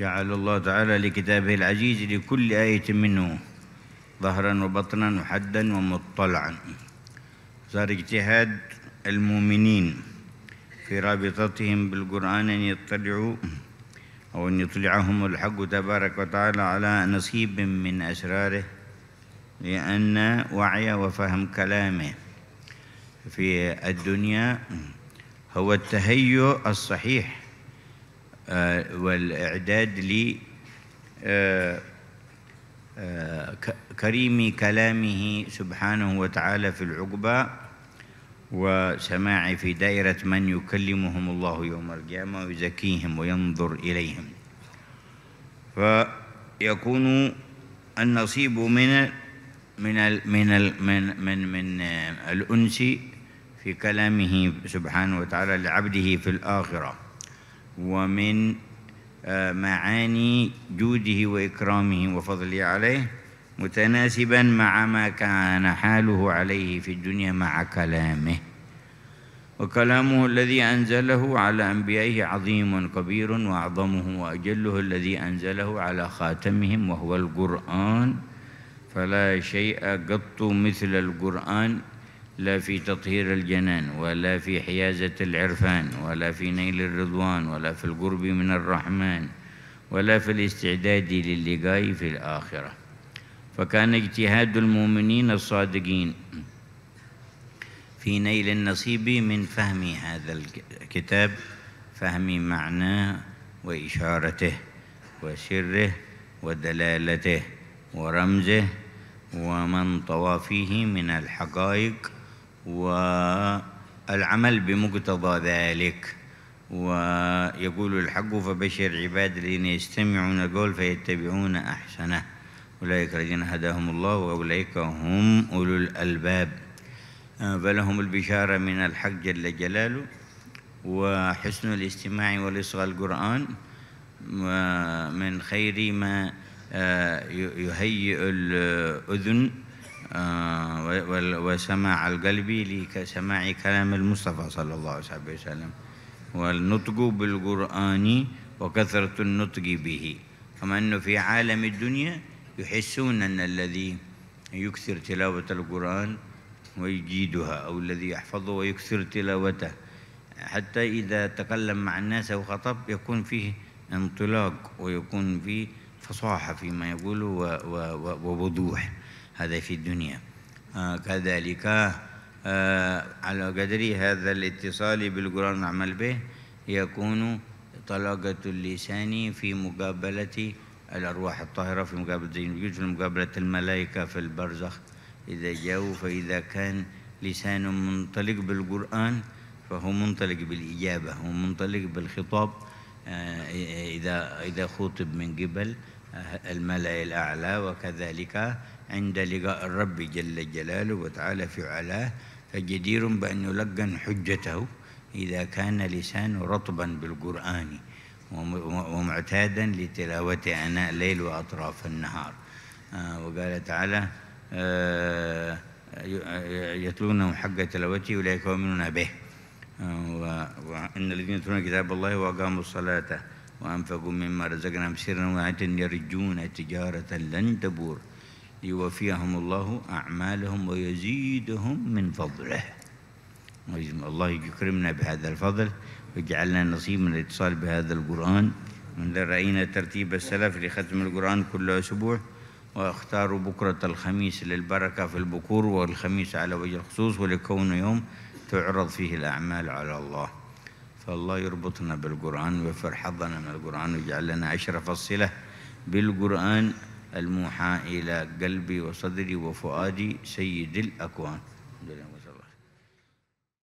جعل الله تعالى لكتابه العزيز لكل آية منه ظهرا وبطنا وحدا ومطلعا صار اجتهاد المؤمنين في رابطتهم بالقرآن أن يطلعوا أو أن يطلعهم الحق تبارك وتعالى على نصيب من أسراره لأن وعي وفهم كلامه في الدنيا هو التهيؤ الصحيح آه، والإعداد ل آه، آه، كريم كلامه سبحانه وتعالى في العقبة وسماع في دائرة من يكلمهم الله يوم القيامة ويزكيهم وينظر إليهم فيكون النصيب من من من من من من الأنس في كلامه سبحانه وتعالى لعبده في الآخرة ومن آه، معاني جوده وإكرامه وفضله عليه متناسبا مع ما كان حاله عليه في الدنيا مع كلامه وكلامه الذي أنزله على أنبيائه عظيم كبير وأعظمه وأجله الذي أنزله على خاتمهم وهو القرآن فلا شيء قط مثل القرآن لا في تطهير الجنان ولا في حيازة العرفان ولا في نيل الرضوان ولا في القرب من الرحمن ولا في الاستعداد للقاء في الآخرة فكان اجتهاد المؤمنين الصادقين في نيل النصيب من فهم هذا الكتاب فهم معناه وإشارته وسره ودلالته ورمزه ومن طوى فيه من الحقائق والعمل بمقتضى ذلك ويقول الحق فبشر عباد الذين يستمعون القول فيتبعون أحسنه أولئك الذين هداهم الله وأولئك هم أولو الألباب آه، فلهم البشارة من الحق جل جلاله وحسن الاستماع والاصغاء القرآن من خير ما آه، يهيئ الأذن آه، وسماع القلب لسماع كلام المصطفى صلى الله عليه وسلم والنطق بالقرآن وكثرة النطق به كما أنه في عالم الدنيا يحسون أن الذي يكثر تلاوة القرآن ويجيدها أو الذي يحفظه ويكثر تلاوته حتى إذا تكلم مع الناس أو خطب يكون فيه انطلاق ويكون فيه فصاحة فيما يقوله ووضوح هذا في الدنيا آه، كذلك آه، على قدر هذا الاتصال بالقرآن نعمل به يكون طلاقة اللسان في مقابلة الأرواح الطاهرة في مقابلة الوجود في مقابلة الملائكة في البرزخ إذا جاءوا فإذا كان لسان منطلق بالقرآن فهو منطلق بالإجابة هو منطلق بالخطاب آه، إذا إذا خطب من قبل الملأ الأعلى وكذلك عند لقاء الرب جل جلاله وتعالى في علاه فجدير بأن يلقن حجته إذا كان لسانه رطبا بالقرآن ومعتادا لتلاوة أناء الليل وأطراف النهار آه، وقال تعالى آه، يتلونه حق تلاوته ولا يؤمنون به آه، وإن الذين يتلون كتاب الله وأقاموا الصلاة وأنفقوا مما رزقناهم مسيرا وعاتا يرجون تجارة لن تبور ليوفيهم الله أعمالهم ويزيدهم من فضله الله يكرمنا بهذا الفضل ويجعلنا نصيب من الاتصال بهذا القرآن من رأينا ترتيب السلف لختم القرآن كل أسبوع واختاروا بكرة الخميس للبركة في البكور والخميس على وجه الخصوص ولكون يوم تعرض فيه الأعمال على الله فالله يربطنا بالقرآن ويوفر حظنا من القرآن ويجعلنا لنا أشرف الصلة بالقرآن الموحى إلى قلبي وصدري وفؤادي سيد الأكوان